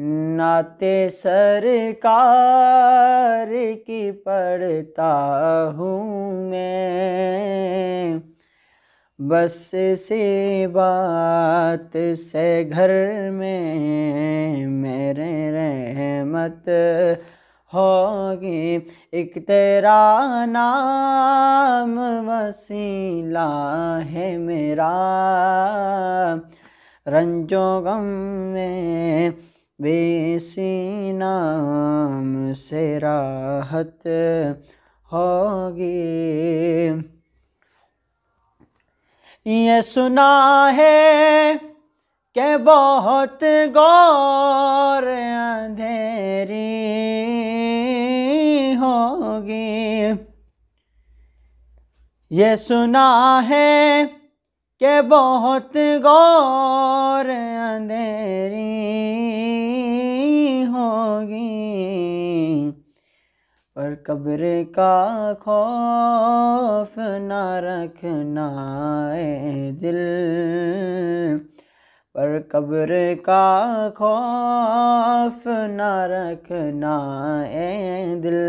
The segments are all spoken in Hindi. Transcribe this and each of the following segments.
नाते सरकार की पढ़ता हूँ मैं बस से बात से घर में मेरे रहमत होगी एक तेरा नाम वसीला है मेरा रंजो गम में बेसी नाम से राहत होगी ये सुना है के बहुत गौर अंधेरी होगी ये सुना है के बहुत गौर अंधेरी होगी पर कब्र का खौफ न रखना ए दिल पर कब्र का खौफ न रखना ए दिल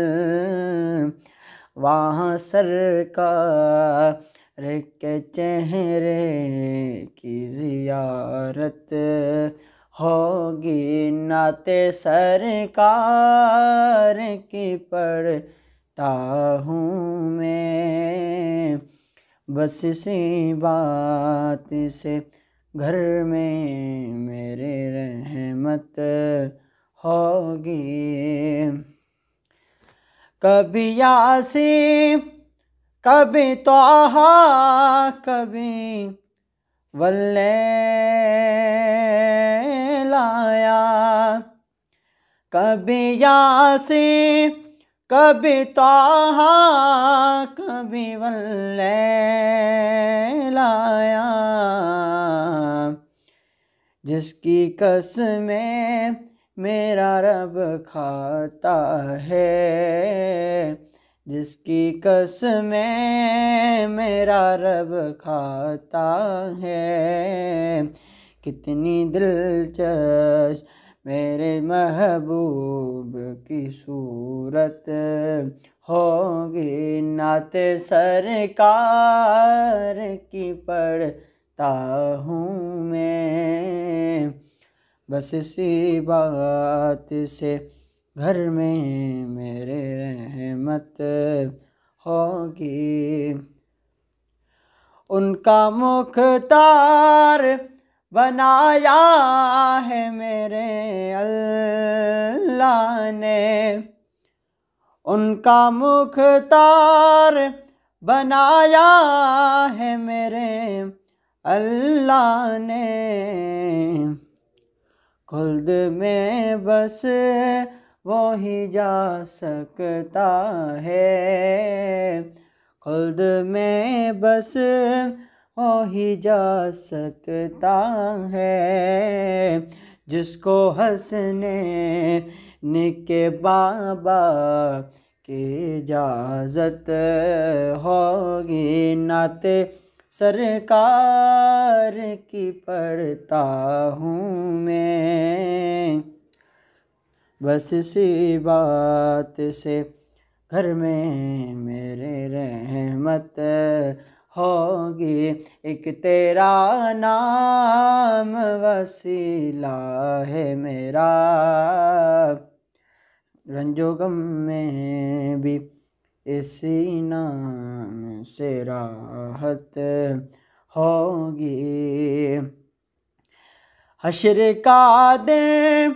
वहाँ सर का के चेहरे की जियारत होगी नाते सरकार की पढ़ता हूँ मैं बस इसी बात से घर में मेरे रहमत होगी कभी यासी कभी तो कभी वल्ले लाया कभी यासी कभी ताहा कभी वल्ले लाया जिसकी कसमें मेरा रब खाता है जिसकी कसमें मेरा रब खाता है कितनी दिलचस्प मेरे महबूब की सूरत होगी नाते सरकार की पढ़ता हूँ मैं बस इसी बात से घर में मेरे रहमत होगी उनका तार बनाया है मेरे अल्लाह ने उनका मुख्तार बनाया है मेरे अल्लाह ने खुल्द में बस वो ही जा सकता है खुल्द में बस ही जा सकता है जिसको हंसने निके बाबा की इजाज़त होगी नाते सरकार की पढ़ता हूँ मैं बस इसी बात से घर में मेरे रहमत होगी एक तेरा नाम वसीला है मेरा रंजो गम में भी इसी नाम से राहत होगी हशर का दिन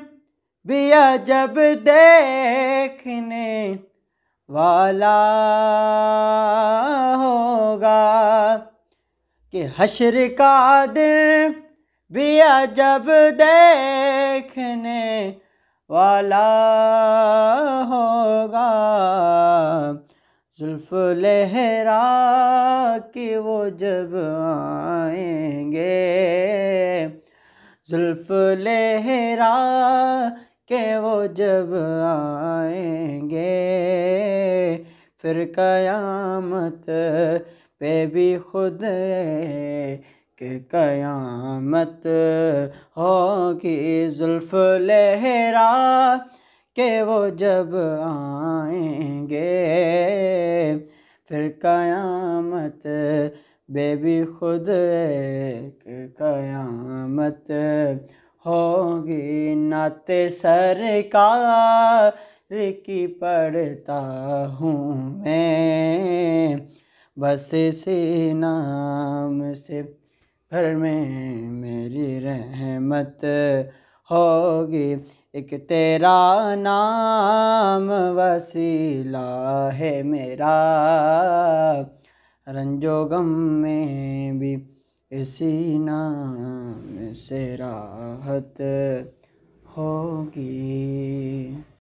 भी अजब देखने वाला हो कि हशर का दिन भी अजब देखने वाला होगा जुल्फ लहरा के वो जब आएंगे जुल्फ लहरा के वो जब आएंगे फिर कयामत पे भी खुद के कयामत होगी जुल्फ लहरा के वो जब आएंगे फिर कयामत बेबी खुद एक कयामत होगी नाते का की पढ़ता हूँ मैं बस से नाम से घर में मेरी रहमत होगी एक तेरा नाम वसीला है मेरा रंजो गम में भी इसी नाम से राहत होगी